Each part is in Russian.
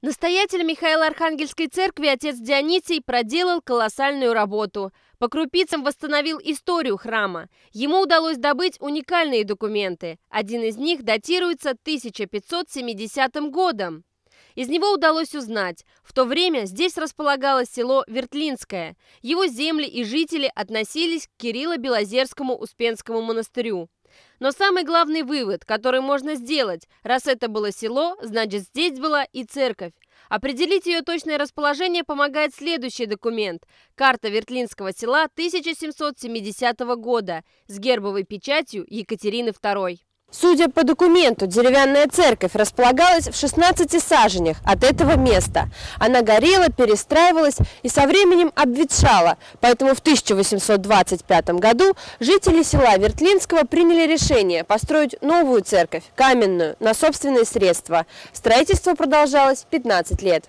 Настоятель Михаила Архангельской церкви отец Дионисий проделал колоссальную работу. По крупицам восстановил историю храма. Ему удалось добыть уникальные документы. Один из них датируется 1570 годом. Из него удалось узнать, в то время здесь располагалось село Вертлинское. Его земли и жители относились к Кирилло-Белозерскому Успенскому монастырю. Но самый главный вывод, который можно сделать, раз это было село, значит здесь была и церковь. Определить ее точное расположение помогает следующий документ – карта Вертлинского села 1770 года с гербовой печатью Екатерины II. Судя по документу, деревянная церковь располагалась в 16 саженях от этого места. Она горела, перестраивалась и со временем обветшала, поэтому в 1825 году жители села Вертлинского приняли решение построить новую церковь, каменную, на собственные средства. Строительство продолжалось 15 лет.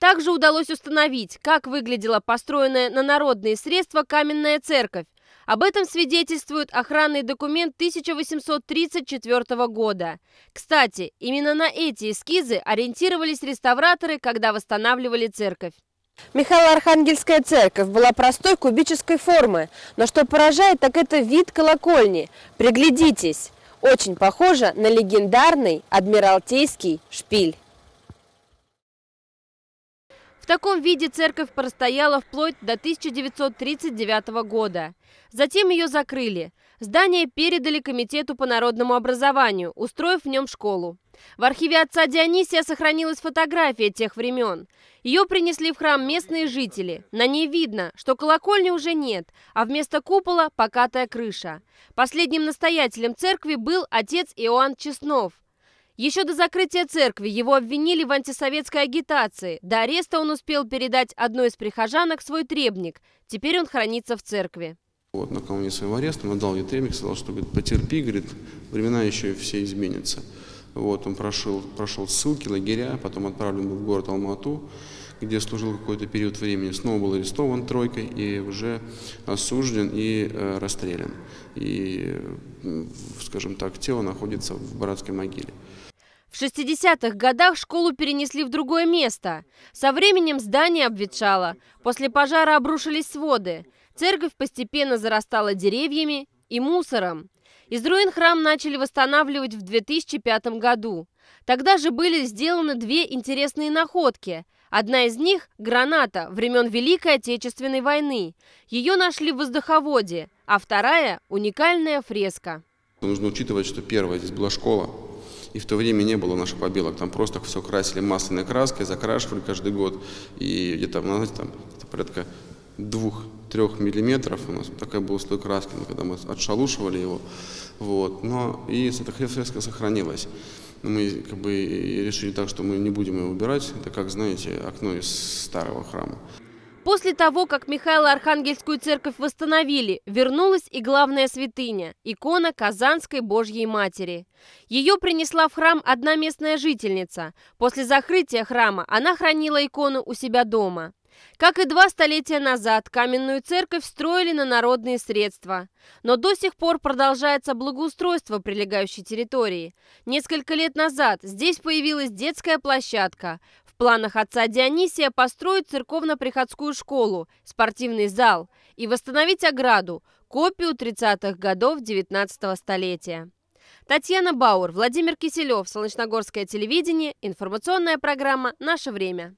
Также удалось установить, как выглядела построенная на народные средства каменная церковь. Об этом свидетельствует охранный документ 1834 года. Кстати, именно на эти эскизы ориентировались реставраторы, когда восстанавливали церковь. Михаило-Архангельская церковь была простой кубической формы, но что поражает, так это вид колокольни. Приглядитесь, очень похоже на легендарный адмиралтейский шпиль. В таком виде церковь простояла вплоть до 1939 года. Затем ее закрыли. Здание передали Комитету по народному образованию, устроив в нем школу. В архиве отца Дионисия сохранилась фотография тех времен. Ее принесли в храм местные жители. На ней видно, что колокольни уже нет, а вместо купола покатая крыша. Последним настоятелем церкви был отец Иоанн Чеснов – еще до закрытия церкви его обвинили в антисоветской агитации. До ареста он успел передать одной из прихожанок свой требник. Теперь он хранится в церкви. Вот накануне своего ареста он отдал ей требник, сказал, что говорит, потерпи, говорит, времена еще все изменятся. Вот, он прошел, прошел ссылки, лагеря, потом отправлен был в город Алмату где служил какой-то период времени, снова был арестован тройкой и уже осужден и э, расстрелян. И, э, скажем так, тело находится в братской могиле. В 60-х годах школу перенесли в другое место. Со временем здание обветшало. После пожара обрушились своды. Церковь постепенно зарастала деревьями и мусором. Из руин храм начали восстанавливать в 2005 году. Тогда же были сделаны две интересные находки – Одна из них – граната времен Великой Отечественной войны. Ее нашли в воздуховоде, а вторая – уникальная фреска. Нужно учитывать, что первая здесь была школа, и в то время не было наших побелок. Там просто все красили масляной краской, закрашивали каждый год. И где-то, ну, знаете, там порядка двух-трех миллиметров у нас такая была слой краски, когда мы отшалушивали его. Вот. Но и эта фреска сохранилась мы как бы решили так, что мы не будем ее убирать. Это, как знаете, окно из старого храма. После того, как Михаила Архангельскую церковь восстановили, вернулась и главная святыня – икона Казанской Божьей Матери. Ее принесла в храм одна местная жительница. После закрытия храма она хранила икону у себя дома. Как и два столетия назад, каменную церковь строили на народные средства. Но до сих пор продолжается благоустройство прилегающей территории. Несколько лет назад здесь появилась детская площадка. В планах отца Дионисия построить церковно-приходскую школу, спортивный зал и восстановить ограду, копию 30-х годов 19 столетия. Татьяна Бауэр, Владимир Киселев, Солнечногорское телевидение, информационная программа «Наше время».